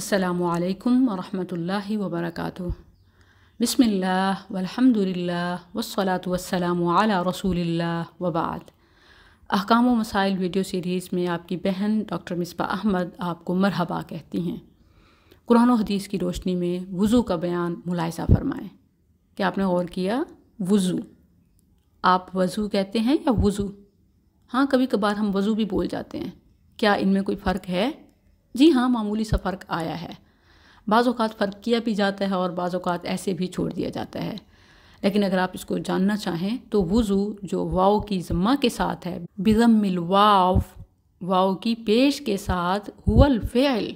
अल्लाम वरहमल वबरक बसमिल्ल वलहमदिल्ला वसलात वसलाम रसूल वबाद अहकाम व मसाइल वीडियो सीरीज़ में आपकी बहन डॉक्टर मिसबा अहमद आपको मरहबा कहती हैं कुरान हदीस की रोशनी में वज़ू का बयान मुलायजा फरमाएं क्या आपने गौर किया वज़ू आप वज़ू कहते हैं या वज़ू हाँ कभी कभार हम वज़ू भी बोल जाते हैं क्या इनमें कोई फ़र्क है जी हाँ मामूली सा फ़र्क आया है बाज़ अवत फ़र्क किया भी जाता है और बाज़ अवत ऐसे भी छोड़ दिया जाता है लेकिन अगर आप इसको जानना चाहें तो वज़ू जो वाओ की ज़म्मा के साथ है बिजमिल वाव वाओ की पेश के साथ हुल फ़ेल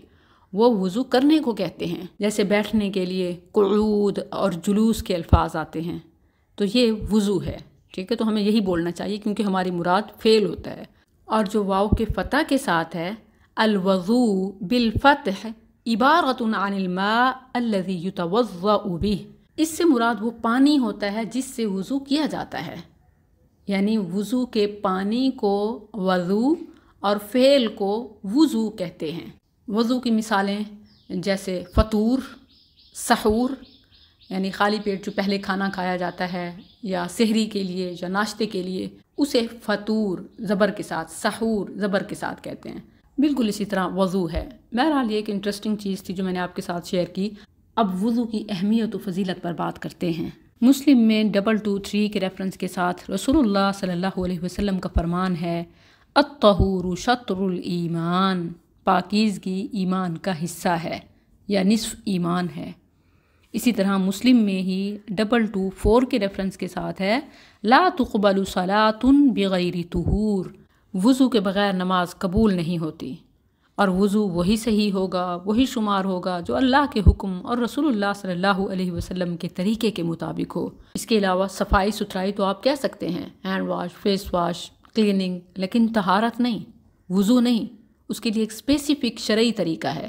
वो वज़ू करने को कहते हैं जैसे बैठने के लिए करूद और जुलूस के अल्फाज आते हैं तो ये वज़ू है ठीक है तो हमें यही बोलना चाहिए क्योंकि हमारी मुराद फ़ेल होता है और जो वाओ के फ़तह के साथ है الوضوء بالفتح इबारत अनिल्मा अल्लजी युतवज़ा उबी इससे मुराद वो पानी होता है जिससे वज़ू किया जाता है यानी वज़ू के पानी को वज़ू और फ़ेल को वज़ू कहते हैं वज़ू की मिसालें जैसे फतूर सहूर यानी खाली पेट जो पहले खाना खाया जाता है या सहरी के लिए या नाश्ते के लिए उसे फतूर ज़बर के साथ सहूर ज़बर के साथ कहते हैं बिल्कुल इसी तरह वज़ू है बहरहाल ये एक इंटरेस्टिंग चीज़ थी जो मैंने आपके साथ शेयर की अब वज़ू की अहमियत व फजीलत पर बात करते हैं मुस्लिम में डबल टू थ्री के रेफरेंस के साथ रसूलुल्लाह सल्लल्लाहु अलैहि वसल्लम का फरमान है अतहूर शतरुल ईमान पाकिजगी ईमान का हिस्सा है या निसफ ईमान है इसी तरह मुस्लिम में ही डबल टू फोर के रेफरेंस के साथ है ला तुकबल सलातुन बग़ैर तहूर वज़ू के बग़ैर नमाज कबूल नहीं होती और वज़ू वही सही होगा वही शुमार होगा जो अल्लाह के हुक्म और रसूलुल्लाह सल्लल्लाहु अलैहि वसल्लम के तरीके के मुताबिक हो इसके अलावा सफाई सुथराई तो आप कह सकते हैं hand wash face wash cleaning लेकिन तहारत नहीं वज़ू नहीं उसके लिए एक स्पेसिफ़िक शर्य तरीका है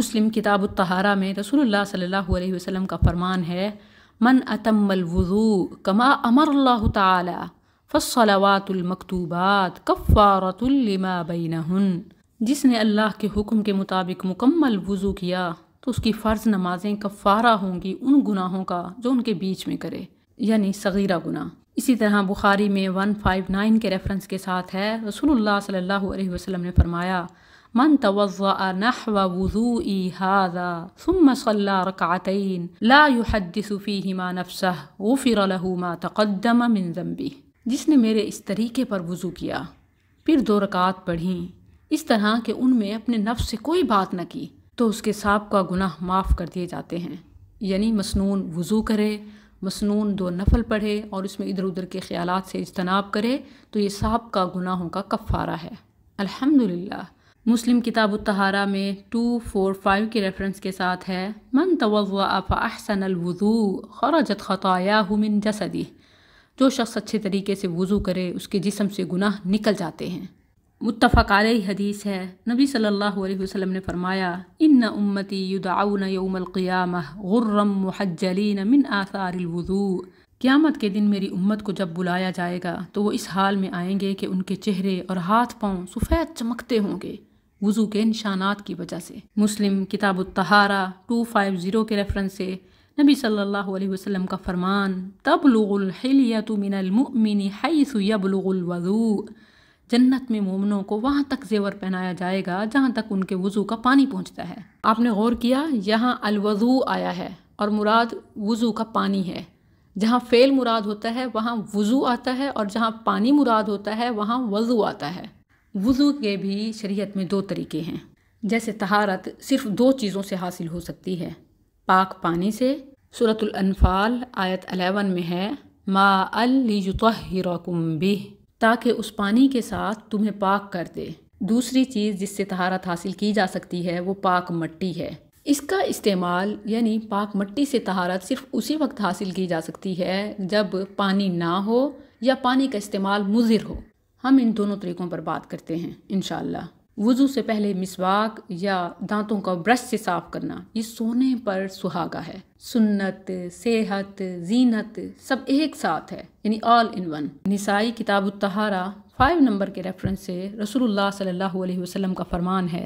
मुस्लिम किताब तहारा में रसूलुल्लाह सल्लल्लाहु अलैहि वसल्लम का फरमान है मन अतमल वज़ू कमा अमर अल्लाह फ़सलावातमकतूबात कफ़ारतुल्लिमा बैनहन जिसने अल्लाह के हुक्म के मुताबिक मुकम्मल वज़ू किया तो उसकी फ़र्ज़ नमाजें कफ़ारा होंगी उन गुनाहों का जो उनके बीच में करे यानी सगीरा गुना इसी तरह बुखारी में वन फाइव नाइन के रेफरेंस के साथ है रसूलुल्लाह सल्लल्लाहु अलैहि वसल्लम ने फरमाया मन तवज़ा नहव वज़ूई हादा सुम्म सल्ला रकातैन ला युहद्दिसु फीहिमा नफ्सह गुफिर लहू मा तक़द्दम मिन ज़ंबी जिसने मेरे इस तरीके पर वज़ू किया फिर दो रकात पढ़ी इस तरह के उनमें अपने नफ्स से कोई बात न की तो उसके सांप का गुनाह माफ़ कर दिए जाते हैं यानी मसनून वज़ू करे मसनून दो नफल पढ़े और उसमें इधर उधर के ख्याल से इजतनाब करे तो ये सांप का गुनाहों का कफ़ारा है अल्हम्दुलिल्लाह मुस्लिम किताब तहारा में टू फोर फाइव के रेफरेंस के साथ है मन तवज़ फ़ाहसन अलवज़ू खराजत ख़ताया मिन जसदी जो शख्स अच्छे तरीके से वज़ू करे उसके जिसम से गुनाह निकल जाते हैं मुतफ़ाक़ हदीस है नबी सल्लल्लाहु अलैहि वसल्लम ने फरमाया इन उम्मती युदाउन यौमलक़ियाम गुर्रम मुहजलिन मिन आसारवज़ू क़्यामत के दिन मेरी उम्मत को जब बुलाया जाएगा तो वो इस हाल में आएंगे कि उनके चेहरे और हाथ पाँव सफ़ेद चमकते होंगे वज़ू के निशानात की वजह से मुस्लिम किताब तहारा टू फाइव ज़ीरो के रेफरेंस से नबी सल्लल्लाहु अलैहि वसल्लम का फरमान तब मिनलमिन जन्नत में मोमनों को वहाँ तक जेवर पहनाया जाएगा जहाँ तक उनके वज़ू का पानी पहुँचता है आपने गौर किया यहाँ अलवज़ू आया है और मुराद वज़ू का पानी है जहाँ फ़ेल मुराद होता है वहाँ वज़ू आता है और जहाँ पानी मुराद होता है वहाँ वज़ू आता है वज़ू के भी शरीयत में दो तरीके हैं जैसे तहारत सिर्फ दो चीज़ों से हासिल हो सकती है पाक पानी से सूरतुल्फाल आयत अलेवन में है मा अलीतरकुम भी ताकि उस पानी के साथ तुम्हें पाक कर दे दूसरी चीज़ जिससे तहारत हासिल की जा सकती है वो पाक मट्टी है इसका इस्तेमाल यानी पाक मट्टी से तहारत सिर्फ उसी वक्त हासिल की जा सकती है जब पानी ना हो या पानी का इस्तेमाल मुजिर हो हम इन दोनों तरीक़ों पर बात करते हैं इन वज़ू से पहले मिसवाक या दांतों का ब्रश से साफ़ करना ये सोने पर सुहागा है सुन्नत सेहत जीनत सब एक साथ है यानी ऑल इन वन निसाई किताब तहारा फाइव नंबर के रेफरेंस से रसूलुल्लाह सल्लल्लाहु अलैहि वसल्लम का फरमान है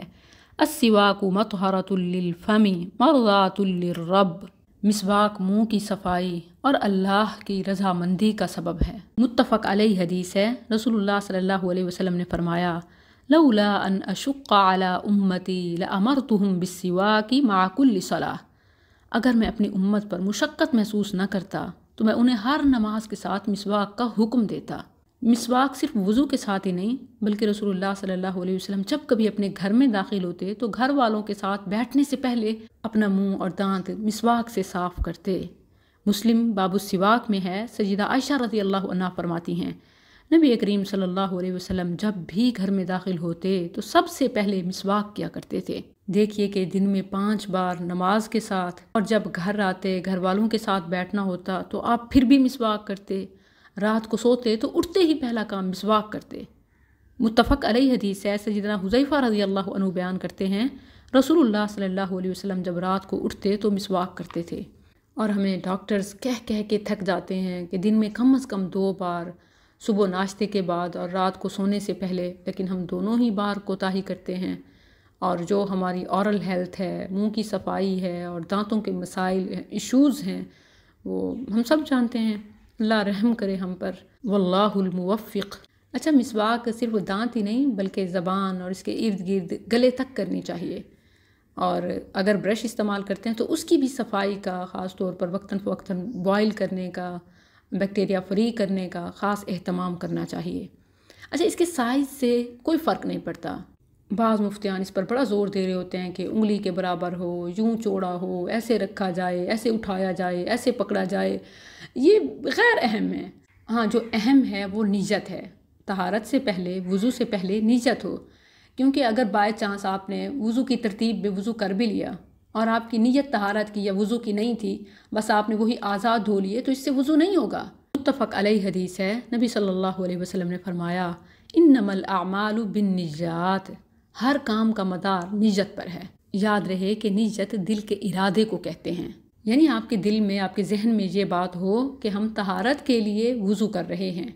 अस्सिवाकु मतहरतुल्लफ़मी मरदातुल्लरब मिसवाक मुंह की सफाई और अल्लाह की रजामंदी का सबब है मुत्तफ़क अलई हदीस है रसूलुल्लाह सल्लल्लाहु अलैहि वसल्लम ने फरमाया لولا أن अशुक़ अला उम्मती लमर तुम बिसवा की माकुल्ल सलाह अगर मैं अपनी उम्मत पर मुशक्क़त महसूस न करता तो मैं उन्हें हर नमाज के साथ मिसवाक का हुक्म देता मिसवाक सिर्फ वज़ू के साथ ही नहीं बल्कि रसूलुल्लाह सल्लल्लाहु अलैहि वसल्लम जब कभी अपने घर में दाखिल होते तो घर वालों के साथ बैठने से पहले अपना मुंह और दांत मिसवाक से साफ़ करते मुस्लिम बाबू सिवाक में है सजीदा आयशा रजी अल्लाह फरमाती हैं नबी करीम सल्लल्लाहु अलैहि वसल्लम जब भी घर में दाखिल होते तो सबसे पहले मिसवाक किया करते थे देखिए कि दिन में पांच बार नमाज के साथ और जब घर आते घर वालों के साथ बैठना होता तो आप फिर भी मिसवाक करते रात को सोते तो उठते ही पहला काम मिसवाक करते मुतफ़क अलई हदीस है जितना हुज़ैफ़ा रजी अल्लाह बयान करते हैं रसूलुल्लाह सल्लल्लाहु अलैहि वसल्लम जब रात को उठते तो मिसवाक करते थे और हमें डॉक्टर्स कह कह के थक जाते हैं कि दिन में कम अज़ कम दो बार सुबह नाश्ते के बाद और रात को सोने से पहले लेकिन हम दोनों ही बार कोताही करते हैं और जो हमारी औरल हेल्थ है मुंह की सफाई है और दांतों के मसाइल इश्यूज़ हैं वो हम सब जानते हैं अल्लाह रहम करे हम पर वल्लामुवफ़ अच्छा मिसवाक सिर्फ दांत ही नहीं बल्कि ज़बान और इसके इर्द गिर्द गले तक करनी चाहिए और अगर ब्रश इस्तेमाल करते हैं तो उसकी भी सफ़ाई का ख़ास तौर पर वक्ता फ़वक्ता बॉयल करने का बैक्टीरिया फ्री करने का ख़ास अहतमाम करना चाहिए अच्छा इसके साइज़ से कोई फ़र्क नहीं पड़ता बाज़ मुफ्तियान इस पर बड़ा ज़ोर दे रहे होते हैं कि उंगली के बराबर हो यूं चौड़ा हो ऐसे रखा जाए ऐसे उठाया जाए ऐसे पकड़ा जाए ये गैर अहम है हाँ जो अहम है वो नीजत है तहारत से पहले वज़ू से पहले नीजत हो क्योंकि अगर बाई चांस आपने वज़ू की तरतीब बेवज़ू वज़ू कर भी लिया और आपकी नीयत तहारत की या वज़ू की नहीं थी बस आपने वही आज़ाद धो लिए तो इससे वज़ू नहीं होगा मुतफ़क अलई हदीस है नबी सल्लल्लाहु अलैहि वसल्लम ने फरमाया इन नमल आमाल बिन निजात हर काम का मदार नीयत पर है याद रहे कि नीयत दिल के इरादे को कहते हैं यानी आपके दिल में आपके जहन में ये बात हो कि हम तहारत के लिए वज़ू कर रहे हैं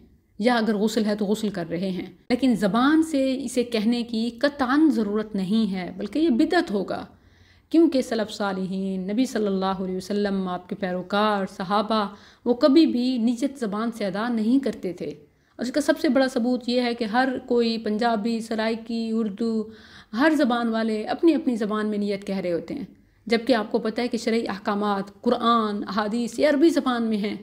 या अगर गसल है तो गसल कर रहे हैं लेकिन ज़बान से इसे कहने की कतान ज़रूरत नहीं है बल्कि ये बिदत होगा क्योंकि सलफ़ साल नबी सल्लल्लाहु अलैहि वसल्लम आपके पैरोकार सहाबा वो कभी भी निजत ज़बान से अदा नहीं करते थे और इसका सबसे बड़ा सबूत ये है कि हर कोई पंजाबी सराइकी उर्दू हर ज़बान वाले अपनी अपनी ज़बान में नीयत कह रहे होते हैं जबकि आपको पता है कि शर्य अहकाम कुरान अदीस ये अरबी ज़बान में हैं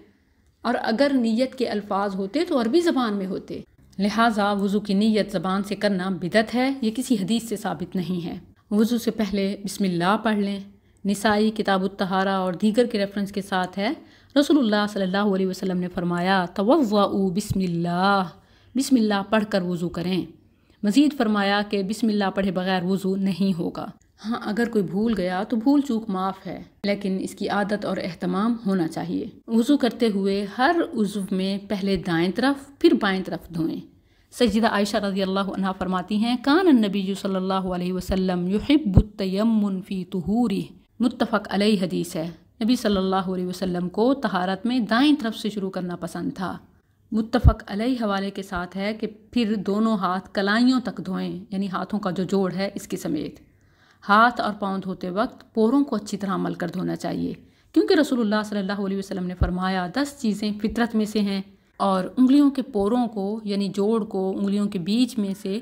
और अगर नीयत के अल्फाज होते तो अरबी ज़बान में होते लिहाजा वज़ू की नीयत ज़बान से करना बिदत है ये किसी हदीस से साबित नहीं है वज़ू से पहले बिसमिल्ला पढ़ लें निसाई किताब तहारा और दीगर के रेफरेंस के साथ है रसूलुल्लाह सल्लल्लाहु अलैहि वसल्लम ने फरमाया तो बिसमिल्ला बिसमिल्ला पढ़ कर वज़ू करें मज़ीद फरमाया कि बिस्मिल्लाह पढ़े बगैर वज़ू नहीं होगा हाँ अगर कोई भूल गया तो भूल चूक माफ़ है लेकिन इसकी आदत और अहतमाम होना चाहिए वज़ू करते हुए हर उज्व में पहले दाएं तरफ फिर बाएं तरफ धोएं सजीदा आयशा रजी अल्लाह फरमाती हैं कान नबी सल्ला वसम युहिबुतयमफ़ी तहूरी मुतफ़क़ अलई हदीस है नबी सल्लल्लाहु अलैहि वसल्लम को तहारत में दाएं तरफ से शुरू करना पसंद था मुतफ़ अलई हवाले के साथ है कि फिर दोनों हाथ कलाइयों तक धोएं यानी हाथों का जो जोड़ है इसके समेत हाथ और पाँव धोते वक्त पोरों को अच्छी तरह अमल कर धोना चाहिए क्योंकि रसूलुल्लाह सल्लल्लाहु अलैहि वसल्लम ने फरमाया दस चीज़ें फितरत में से हैं और उंगलियों के पोरों को यानी जोड़ को उंगलियों के बीच में से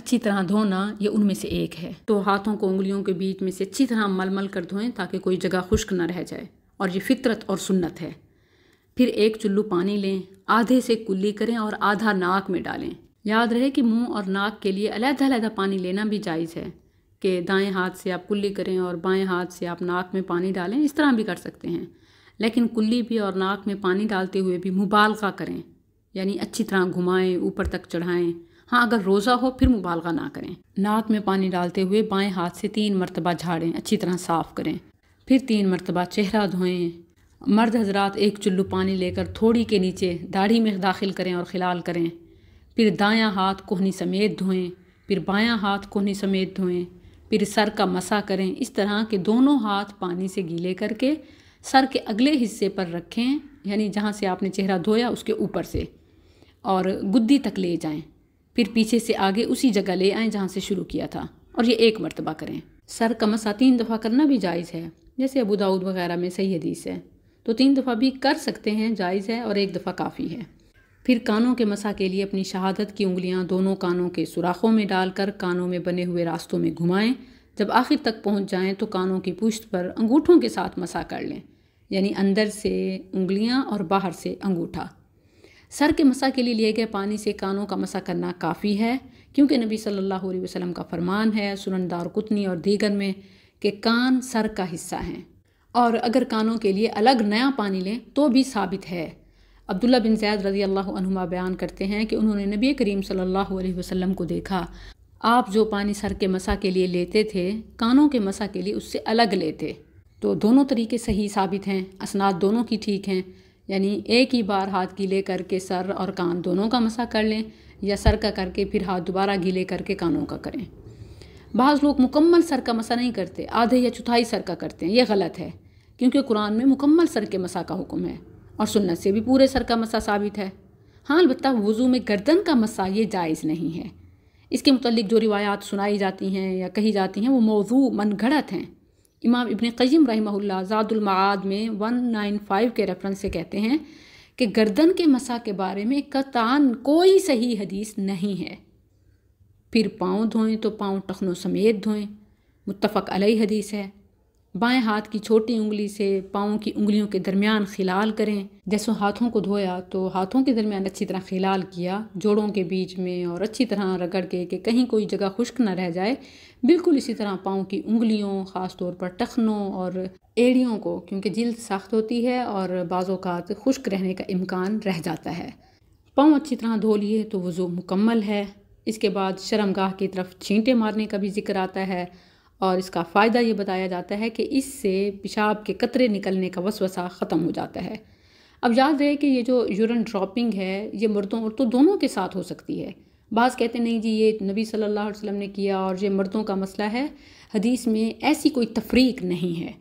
अच्छी तरह धोना ये उनमें से एक है तो हाथों को उंगलियों के बीच में से अच्छी तरह मल मल कर धोएं ताकि कोई जगह खुश्क ना रह जाए और ये फितरत और सुन्नत है फिर एक चुल्लू पानी लें आधे से कुल्ली करें और आधा नाक में डालें याद रहे कि मुंह और नाक के लिए अलहदा अलहदा पानी लेना भी जायज़ है कि दाएं हाथ से आप कुल्ली करें और बाएं हाथ से आप नाक में पानी डालें इस तरह भी कर सकते हैं लेकिन कुल्ली भी और नाक में पानी डालते हुए भी मुबालगा करें यानी अच्छी तरह घुमाएं ऊपर तक चढ़ाएं हाँ अगर रोज़ा हो फिर मुबालगा ना करें नाक में पानी डालते हुए बाएं हाथ से तीन मरतबा झाड़ें अच्छी तरह साफ़ करें फिर तीन मरतबा चेहरा धोएं मर्द हजरात एक चुल्लू पानी लेकर थोड़ी के नीचे दाढ़ी में दाखिल करें और खिलाल करें फिर दायां हाथ कोहनी समेत धोएं फिर बायां हाथ कोहनी समेत धोएं फिर सर का मसा करें इस तरह के दोनों हाथ पानी से गीले करके सर के अगले हिस्से पर रखें यानी जहाँ से आपने चेहरा धोया उसके ऊपर से और गुद्दी तक ले जाएं फिर पीछे से आगे उसी जगह ले आएं जहाँ से शुरू किया था और ये एक मरतबा करें सर का मसा तीन दफ़ा करना भी जायज़ है जैसे अबू दाऊद वगैरह में सही हदीस है तो तीन दफ़ा भी कर सकते हैं जायज़ है और एक दफ़ा काफ़ी है फिर कानों के मसा के लिए अपनी शहादत की उंगलियां दोनों कानों के सुराखों में डालकर कानों में बने हुए रास्तों में घुमाएं जब आखिर तक पहुंच जाएं तो कानों की पुश्त पर अंगूठों के साथ मसा कर लें यानी अंदर से उंगलियां और बाहर से अंगूठा सर के मसा के लिए लिए गए पानी से कानों का मसा करना काफ़ी है क्योंकि नबी सल्लल्लाहु अलैहि वसल्लम का फरमान है सुनंदार कुतनी और दीगर में कि कान सर का हिस्सा हैं और अगर कानों के लिए अलग नया पानी लें तो भी साबित है अब्दुल्ला बिन जैद रजी अल्लाह बयान करते हैं कि उन्होंने नबी करीम सल्लल्लाहु अलैहि वसल्लम को देखा आप जो पानी सर के मसा के लिए लेते थे कानों के मसा के लिए उससे अलग लेते तो दोनों तरीके सही साबित हैं असनाद दोनों की ठीक हैं यानी एक ही बार हाथ गीले करके सर और कान दोनों का मसा कर लें या सर का करके फिर हाथ दोबारा गीले करके कानों का करें बाज़ लोग मुकम्मल सर का मसा नहीं करते आधे या चौथाई सर का करते हैं ये गलत है क्योंकि कुरान में मुकम्मल सर के मसा का हुक्म है और सुन्नत से भी पूरे सर का मसा साबित है हाँ अलबत् वज़ू में गर्दन का मसा ये जायज़ नहीं है इसके मतलब जो रिवायात सुनाई जाती हैं या कही जाती हैं वो मौजू मनगढ़त हैं इमाम इबन क़यम रहीमहुल्ला ज़ादुलमाद में वन नाइन फाइव के रेफरेंस से कहते हैं कि गर्दन के मसा के बारे में कतान कोई सही हदीस नहीं है फिर पाँव धोएं तो पाँव टखनों समेत धोएं मुतफ़ अलई हदीस है बाएं हाथ की छोटी उंगली से पाँव की उंगलियों के दरमियान खिलाल करें जैसे हाथों को धोया तो हाथों के दरमियान अच्छी तरह खिलाल किया जोड़ों के बीच में और अच्छी तरह रगड़ के कि कहीं कोई जगह खुश्क न रह जाए बिल्कुल इसी तरह पाँव की उंगलियों ख़ास तौर पर टखनों और एड़ियों को क्योंकि जल्द सख्त होती है और बाज़ात खुश्क रहने का इम्कान रह जाता है पाँव अच्छी तरह धो लिए तो वज़ू मुकम्मल है इसके बाद शर्मगाह की तरफ छींटे मारने का भी जिक्र आता है और इसका फ़ायदा ये बताया जाता है कि इससे पेशाब के कतरे निकलने का वसवसा ख़त्म हो जाता है अब याद रहे कि ये जो यूरन ड्रॉपिंग है ये मर्दों औरतों दोनों के साथ हो सकती है बाज़ कहते नहीं जी ये नबी सल्लल्लाहु अलैहि वसल्लम ने किया और ये मर्दों का मसला है हदीस में ऐसी कोई तफरीक नहीं है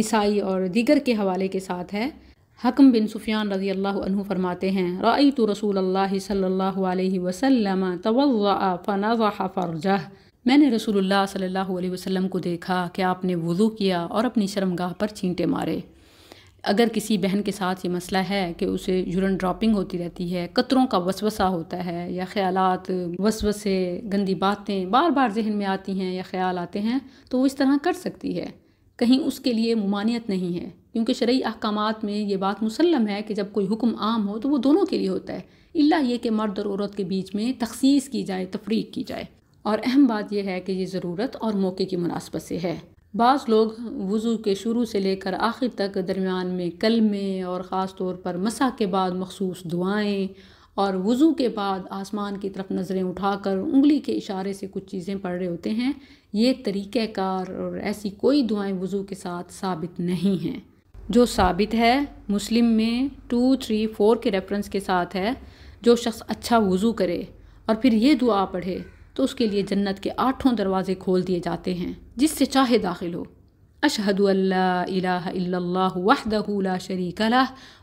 निसाई और दीगर के हवाले के साथ है हकम बिन सुफियान रजी अल्लाह फरमाते हैं रई तो रसूल अल्लाह सल्ला वसलम तवज़ा फ़नज़ा फ़रजह मैंने रसूलुल्लाह सल्लल्लाहु अलैहि वसल्लम को देखा कि आपने वज़ू किया और अपनी शर्मगाह पर छींटे मारे अगर किसी बहन के साथ ये मसला है कि उसे यूरन ड्रॉपिंग होती रहती है कतरों का वसवसा होता है या ख्यालात वसवसे गंदी बातें बार बार जहन में आती हैं या ख्याल आते हैं तो वो इस तरह कर सकती है कहीं उसके लिए ममानियत नहीं है क्योंकि शरय अहकाम में ये बात मुसलम है कि जब कोई हुक्म आम हो तो वो दोनों के लिए होता है इल्ला ये कि मर्द और औरत के बीच में तखसीस की जाए तफरीक की जाए और अहम बात यह है कि ये ज़रूरत और मौके की मुनासबत से है बाज़ लोग वज़ू के शुरू से लेकर आखिर तक दरमियान में कलमे और ख़ास तौर पर मसा के बाद मखसूस दुआएँ और वज़ू के बाद आसमान की तरफ नज़रें उठाकर उंगली के इशारे से कुछ चीज़ें पढ़ रहे होते हैं ये तरीक़ार और ऐसी कोई दुआएँ वज़ू के साथ साबित नहीं हैं जो साबित है मुस्लिम में टू थ्री फ़ोर के रेफरेंस के साथ है जो शख्स अच्छा वज़ू करे और फिर ये दुआ पढ़े तो उसके लिए जन्नत के आठों दरवाज़े खोल दिए जाते हैं जिससे चाहे दाखिल हो अशहद अल्ला शरीक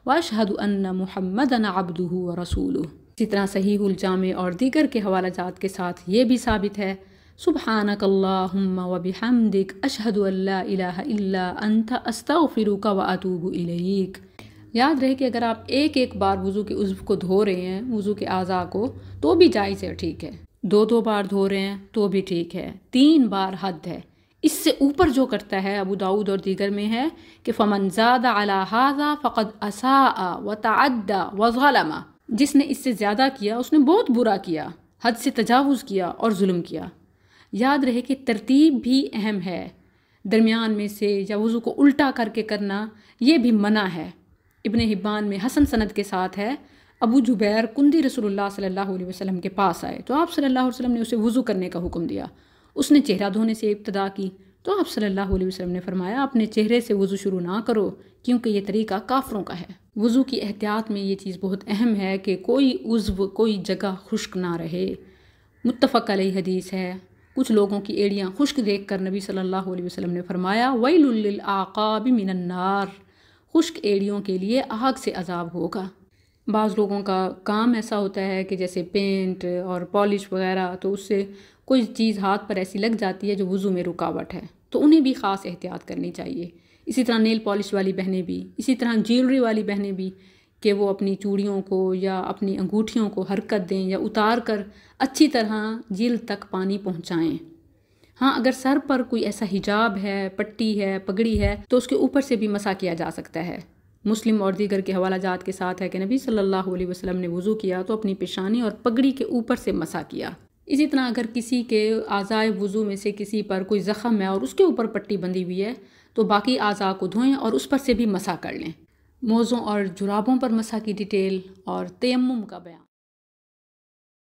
व अशहद अन्न महमदन अब्दू व रसूल इसी तरह सही जाम और दीगर के हवाला जात के साथ ये भी साबित है सुबहानक वबिहमदिक अशहद अंत अस्तफ़िरुका व अतूब याद रहे कि अगर आप एक एक बार वज़ू के उज्व को धो रहे हैं वज़ू के अज़ा को तो भी जायज़ है ठीक है दो दो बार धो रहे हैं तो भी ठीक है तीन बार हद है इससे ऊपर जो करता है अबू दाऊद और दीगर में है कि फमनजादा अलाहाजा फ़कद असा व तद्दा जिसने इससे ज़्यादा किया उसने बहुत बुरा किया हद से तजावज़ किया और जुल्म किया याद रहे कि तरतीब भी अहम है दरमियान में से या वज़ू को उल्टा करके करना ये भी मना है इबन हिब्बान में हसन सनद के साथ है अबू जुबैर कुंदी रसोल्ला सल्ला वसलम के पास आए तो आप सल्ला वसलम ने उसे वज़ू करने का हुक्म दिया उसने चेहरा धोने से इब्तदा की तो आप सल्ला वसलम ने फरमाया अपने चेहरे से वज़ू शुरू ना करो क्योंकि ये तरीका काफ़रों का है वज़ू की एहतियात में ये चीज़ बहुत अहम है कि कोई उज्व कोई जगह खुश्क ना रहे मुतफ़क़ अलई हदीस है कुछ लोगों की एड़ियाँ खुश्क देख कर नबी सल्ला वसलम ने फरमाया वैलआक़ाब मिनन्नार खुश्क एड़ियों के लिए आग से अजाब होगा बाज़ लोगों का काम ऐसा होता है कि जैसे पेंट और पॉलिश वगैरह तो उससे कोई चीज़ हाथ पर ऐसी लग जाती है जो वज़ू में रुकावट है तो उन्हें भी ख़ास एहतियात करनी चाहिए इसी तरह नेल पॉलिश वाली बहनें भी इसी तरह ज्वेलरी वाली बहनें भी कि वो अपनी चूड़ियों को या अपनी अंगूठियों को हरकत दें या उतार कर अच्छी तरह जिल तक पानी पहुँचाएँ हाँ अगर सर पर कोई ऐसा हिजाब है पट्टी है पगड़ी है तो उसके ऊपर से भी मसा किया जा सकता है मुस्लिम और दीगर के हवाला जात के साथ है कि नबी सल्लल्लाहु अलैहि वसल्लम ने वज़ू किया तो अपनी पेशानी और पगड़ी के ऊपर से मसा किया इसी तरह अगर किसी के आज़ाए वज़ू में से किसी पर कोई ज़ख़म है और उसके ऊपर पट्टी बंधी हुई है तो बाकी आज़ा को धोएं और उस पर से भी मसा कर लें मोज़ों और जुराबों पर मसा की डिटेल और तयम का बयान